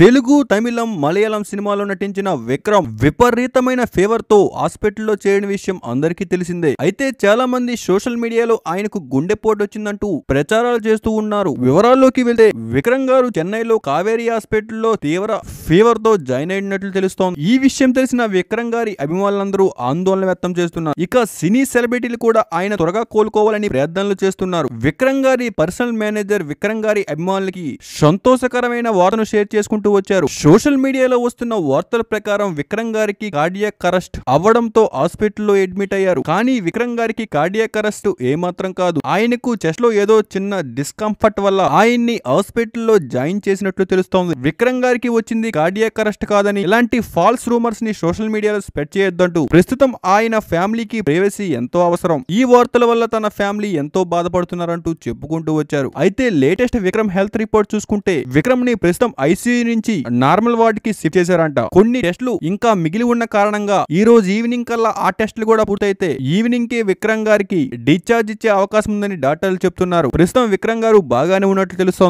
తెలుగు తమిళం మలయాళం సినిమాలో నటించిన విక్రమ్ విపరీతమైన ఫేవర్ తో హాస్పిటల్లో చేరిన విషయం అందరికీ తెలిసిందే అయితే చాలా మంది సోషల్ మీడియాలో ఆయనకు గుండెపోటు వచ్చిందంటూ ప్రచారాలు చేస్తూ ఉన్నారు వివరాల్లోకి వెళ్తే విక్రమ్ గారు చెన్నైలో కావేరీ హాస్పిటల్లో తీవ్ర ఫీవర్ తో జాయిన్ అయినట్లు తెలుస్తోంది ఈ విషయం తెలిసిన విక్రమ్ గారి అభిమానులందరూ ఆందోళన వ్యక్తం చేస్తున్నారు ఇక సినీ సెలబ్రిటీలు కూడా ఆయన త్వరగా కోలుకోవాలని ప్రయత్నాలు చేస్తున్నారు విక్రమ్ గారి పర్సనల్ మేనేజర్ విక్రమ్ గారి అభిమానులకి సంతోషకరమైన వార్తను షేర్ చేసుకుంటూ చేసుకుంటూ వచ్చారు సోషల్ మీడియాలో వస్తున్న వార్తల ప్రకారం విక్రమ్ గారికి కార్డియాక్ అరెస్ట్ అవ్వడంతో హాస్పిటల్లో అడ్మిట్ అయ్యారు కానీ విక్రమ్ గారికి కార్డియాక్ అరెస్ట్ ఏమాత్రం కాదు ఆయనకు చెస్ట్ లో ఏదో చిన్న డిస్కంఫర్ట్ వల్ల ఆయన్ని హాస్పిటల్లో జాయిన్ చేసినట్లు తెలుస్తోంది విక్రమ్ గారికి వచ్చింది కార్డియాక్ అరెస్ట్ కాదని ఇలాంటి ఫాల్స్ రూమర్స్ ని సోషల్ మీడియాలో స్ప్రెడ్ చేయొద్దంటూ ప్రస్తుతం ఆయన ఫ్యామిలీకి ప్రైవసీ ఎంతో అవసరం ఈ వార్తల వల్ల తన ఫ్యామిలీ ఎంతో బాధపడుతున్నారంటూ చెప్పుకుంటూ వచ్చారు అయితే లేటెస్ట్ విక్రమ్ హెల్త్ రిపోర్ట్ చూసుకుంటే విక్రమ్ ని ప్రస్తుతం ఐసీయూ నుంచి నార్మల్ వార్డ్ కి షిఫ్ట్ చేశారంట కొన్ని టెస్ట్లు ఇంకా మిగిలి ఉన్న కారణంగా ఈ రోజు ఈవినింగ్ కల్లా ఆ టెస్ట్లు కూడా పూర్తయితే ఈవినింగ్ కి విక్రమ్ గారికి డిశ్చార్జ్ ఇచ్చే అవకాశం ఉందని డాక్టర్లు చెప్తున్నారు ప్రస్తుతం విక్రమ్ గారు బాగానే ఉన్నట్లు తెలుస్తోంది